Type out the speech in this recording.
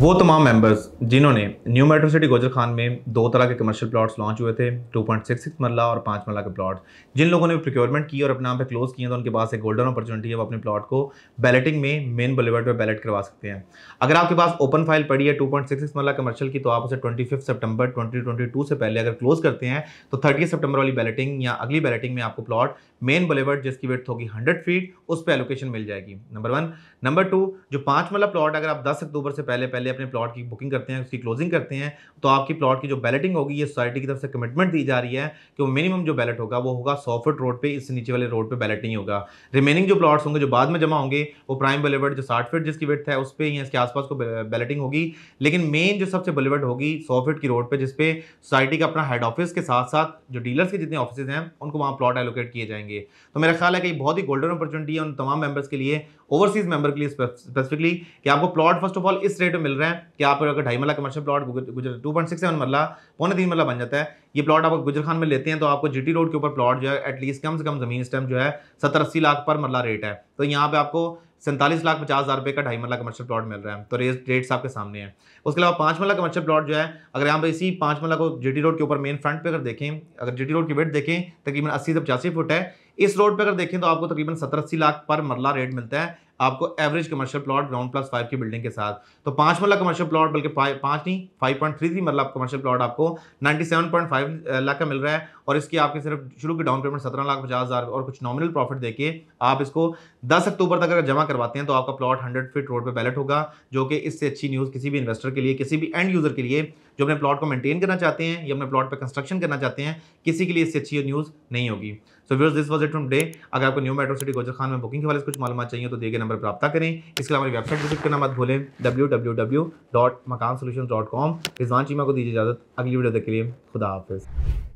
वो तमाम मेंबर्स जिन्होंने new metro city Gujar Khan में दो तरह के कमर्शियल प्लॉट्स लॉन्च हुए थे 2.66 मरला और पाँच मरला के प्लॉट्स जिन लोगों ने प्रिक्योरमेंट की और अपने नाम पे क्लोज किए तो उनके पास एक गोल्डन अपॉर्चुनिटी है वो अपने प्लॉट को बैलेटिंग में मेन बुलेवर्ड पर बैलेट करवा सकते हैं अगर आपके पास ओपन फाइल पड़ी है टू मरला कमर्शियल की तो आप उसे ट्वेंटी फिफ्थ ट्वेंटी से पहले अगर क्लोज करते हैं तो थर्टी सितंबर वाली बैलेटिंग या अगली बैलेटिंग में आपको प्लॉट मेन बुलेवर्ड जिसकी वेट होगी हंड्रेड फीट उस पर एलोकेशन मिल जाएगी नंबर वन नंबर टू जो पाँच मरला प्लॉट अगर आप दस अक्टूबर से पहले पहले पहले अपने प्लॉट की बुकिंग करते हैं उसकी क्लोजिंग करते हैं तो आपकी प्लॉट की जो बैलेटिंग होगी ये सोसाइटी की तरफ से कमिटमेंट दी जा रही है कि वो मिनिमम जो बैलेट होगा वो होगा सौ फुट रोड पर इससे नीचे वाले रोड पर बैलेट नहीं होगा रिमेनिंग जो प्लॉट्स होंगे जो बाद में जमा होंगे वो प्राइम बलेवर्ड जो साठ फिट जिसकी वेट है उस पर या इसके आसपास को बैलेटिंग होगी लेकिन मेन जो सबसे बलेवर्ड होगी सौ फिट की रोड पर जिसपे सोसाइटी का अपना हेड ऑफिस के साथ साथ जो डीलर्स के जितने ऑफिस हैं उनको वहाँ प्लॉट एलोकेट किए जाएंगे तो मेरा ख्याल है कि बहुत ही गोल्डन अपॉर्चुनिटी है उन तमाम मेंबर्स के लिए ओवरसीज मेंबर के लिए स्पेसिफिकली कि आपको प्लॉट फर्स्ट ऑफ ऑल इस रेट में मिल रहे हैं कि आप अगर ढाई marla commercial plot Gujar two point six seven marla पौने तीन मरला बन जाता है ये प्लॉट आप गुजर खान में लेते हैं तो आपको जीटी रोड के ऊपर प्लॉट जो है एटलीस्ट कम से कम जमीन इस टाइम जो है सत्तर अस्सी लाख पर मरला रेट है तो यहाँ पे आपको सैंतालीस लाख पचास हज़ार रुपये का ढाई मरला कमर्शियल प्लॉट मिल रहा है तो रेट रेट्स आपके सामने है उसके अलावा पाँच मरला कमर्शियल प्लॉट जो है अगर यहाँ पे इसी पाँच मरला को जीटी रोड के ऊपर मेन फ्रंट पे अगर देखें अगर जीटी रोड की वेट देखें तकरीबन अस्सी से पचासी फुट है इस रोड पर अगर देखें तो आपको तकरीबन सत्तर अस्सी लाख पर मरला रेट मिलता है आपको average commercial plot ground plus five की बिल्डिंग के साथ तो पांच मरला कमर्शियल प्लॉट बल्कि पांच नहीं five point three three marla commercial plot आपको ninety seven point five lakh का मिल रहा है और इसकी आपके सिर्फ शुरू की डाउन पेमेंट सत्रह लाख पचास हज़ार और कुछ नॉमिनल प्रॉफिट देके आप इसको दस अक्टूबर तक अगर जमा करवाते हैं तो आपका प्लॉट हंड्रेड फीट रोड पर बैलेट होगा जो कि इससे अच्छी न्यूज़ किसी भी इन्वेस्टर के लिए किसी भी एंड यूज़र के लिए जो अपने प्लॉट को मेंटेन करना चाहते हैं या अपने प्लॉट पर कंस्ट्रक्शन करना चाहते हैं किसी के लिए इससे अच्छी न्यूज़ नहीं होगी so viewers this was it from day अगर आपको new metro city Gujar Khan में बुकिंग के वाले कुछ मालूम चाहिए तो देगा नंबर पर रब्ता करें इसके अलावा हमारी वेबसाइट विजिट करना मत भूलें W W W dot Makaan solution dot com Rizwan Cheema को दीजिए इजाज़त अगली वीडियो के लिए खुदा हाफिज़